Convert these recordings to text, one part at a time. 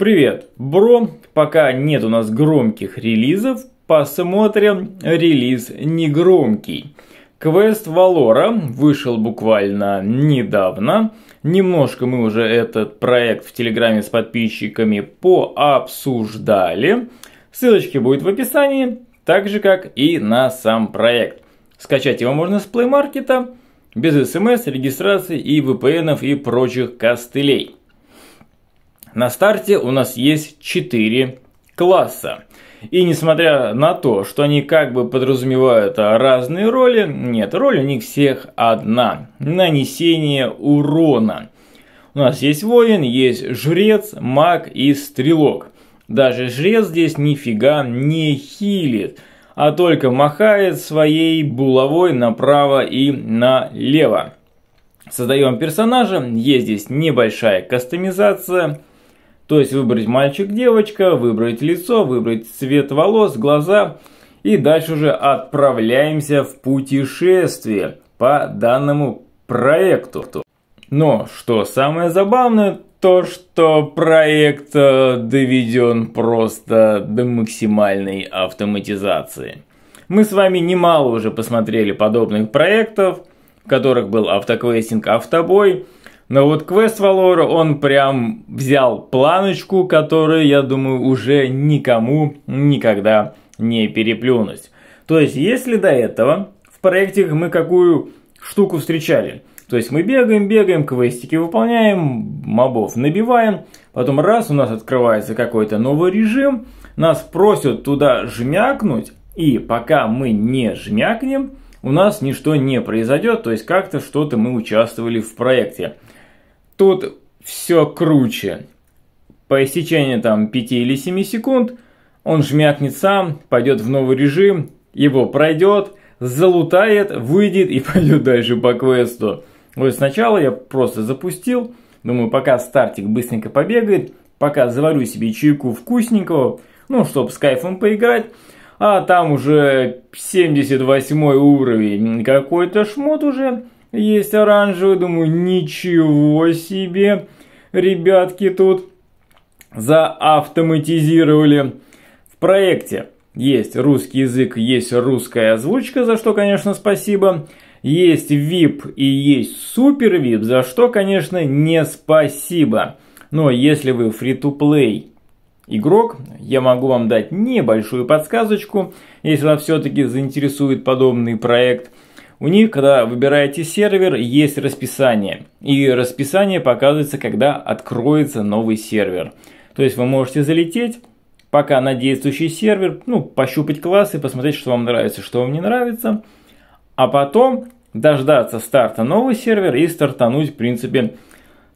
Привет, Бро! Пока нет у нас громких релизов, посмотрим релиз негромкий. Квест Валора вышел буквально недавно. Немножко мы уже этот проект в Телеграме с подписчиками пообсуждали. Ссылочки будут в описании, так же как и на сам проект. Скачать его можно с Play Market, без смс, регистрации и VPN и прочих костылей. На старте у нас есть 4 класса. И несмотря на то, что они как бы подразумевают разные роли, нет, роль у них всех одна – нанесение урона. У нас есть воин, есть жрец, маг и стрелок. Даже жрец здесь нифига не хилит, а только махает своей булавой направо и налево. Создаем персонажа, есть здесь небольшая кастомизация – то есть выбрать мальчик-девочка, выбрать лицо, выбрать цвет волос, глаза. И дальше уже отправляемся в путешествие по данному проекту. Но что самое забавное, то что проект э, доведен просто до максимальной автоматизации. Мы с вами немало уже посмотрели подобных проектов, в которых был автоквестинг «Автобой», но вот квест Валор он прям взял планочку, которую, я думаю, уже никому никогда не переплюнуть. То есть, если до этого в проекте мы какую штуку встречали, то есть мы бегаем, бегаем, квестики выполняем, мобов набиваем, потом раз у нас открывается какой-то новый режим, нас просят туда жмякнуть, и пока мы не жмякнем, у нас ничто не произойдет, то есть как-то что-то мы участвовали в проекте тут все круче. По истечении там 5 или 7 секунд он жмякнет сам, пойдет в новый режим, его пройдет, залутает, выйдет и пойдет дальше по квесту. Вот сначала я просто запустил, думаю, пока стартик быстренько побегает, пока заварю себе чайку вкусненького, ну, чтобы с кайфом поиграть. А там уже 78 уровень, какой-то шмот уже есть оранжевый. Думаю, ничего себе, ребятки тут заавтоматизировали. В проекте есть русский язык, есть русская озвучка, за что, конечно, спасибо. Есть VIP и есть супер VIP, за что, конечно, не спасибо. Но если вы free-to-play игрок, я могу вам дать небольшую подсказочку, если вас все-таки заинтересует подобный проект – у них, когда выбираете сервер, есть расписание. И расписание показывается, когда откроется новый сервер. То есть вы можете залететь, пока на действующий сервер, ну, пощупать классы, посмотреть, что вам нравится, что вам не нравится. А потом дождаться старта нового сервера и стартануть, в принципе,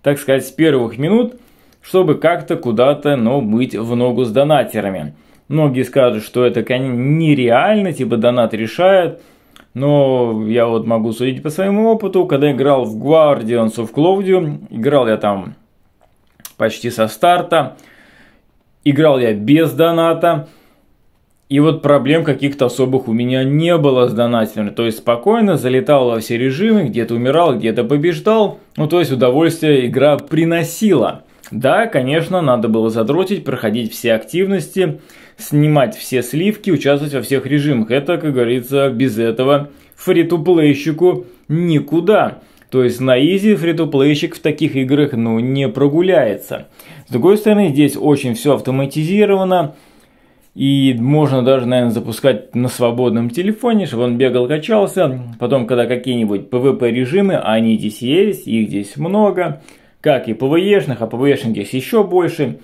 так сказать, с первых минут, чтобы как-то куда-то, но ну, быть в ногу с донатерами. Многие скажут, что это конечно нереально, типа донат решает – но я вот могу судить по своему опыту, когда играл в Guardians of Claudio, играл я там почти со старта, играл я без доната, и вот проблем каких-то особых у меня не было с донателями. То есть спокойно залетал во все режимы, где-то умирал, где-то побеждал. Ну, то есть удовольствие игра приносила. Да, конечно, надо было задротить, проходить все активности, снимать все сливки, участвовать во всех режимах. Это, как говорится, без этого фри то никуда. То есть на изи фри то в таких играх, ну, не прогуляется. С другой стороны, здесь очень все автоматизировано. И можно даже, наверное, запускать на свободном телефоне, чтобы он бегал, качался. Потом, когда какие-нибудь PvP режимы, они здесь есть, их здесь много – как и ПВЕшных, а ПВЕшных здесь еще больше,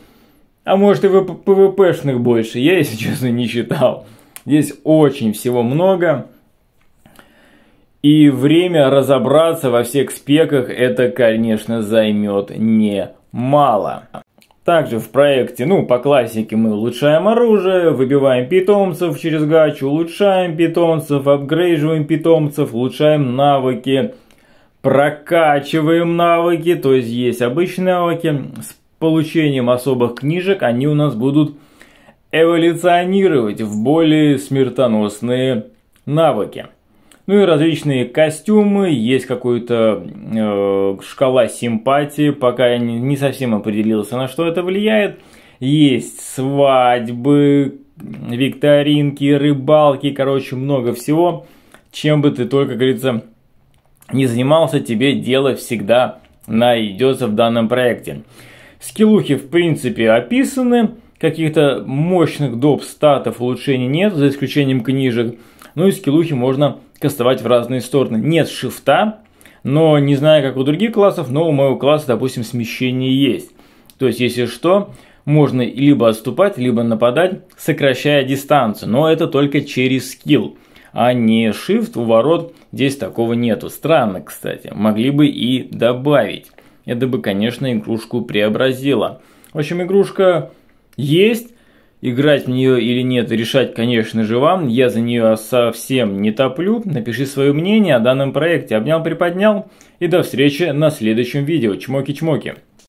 а может и ПВПшных больше, я, если честно, не считал. Здесь очень всего много, и время разобраться во всех спеках это, конечно, займет немало. Также в проекте, ну, по классике мы улучшаем оружие, выбиваем питомцев через гачу, улучшаем питомцев, апгрейживаем питомцев, улучшаем навыки, прокачиваем навыки, то есть есть обычные навыки. С получением особых книжек они у нас будут эволюционировать в более смертоносные навыки. Ну и различные костюмы, есть какая-то э, шкала симпатии, пока я не, не совсем определился, на что это влияет. Есть свадьбы, викторинки, рыбалки, короче, много всего, чем бы ты только, говорится, не занимался, тебе дело всегда найдется в данном проекте. Скиллухи в принципе описаны, каких-то мощных доп статов улучшений нет, за исключением книжек. Ну и скиллухи можно кастовать в разные стороны. Нет шифта, но не знаю, как у других классов, но у моего класса, допустим, смещение есть. То есть, если что, можно либо отступать, либо нападать, сокращая дистанцию. Но это только через скилл а не Shift у ворот. Здесь такого нету. Странно, кстати. Могли бы и добавить. Это бы, конечно, игрушку преобразило. В общем, игрушка есть. Играть в нее или нет, решать, конечно же, вам. Я за нее совсем не топлю. Напиши свое мнение о данном проекте. Обнял, приподнял. И до встречи на следующем видео. Чмоки-чмоки.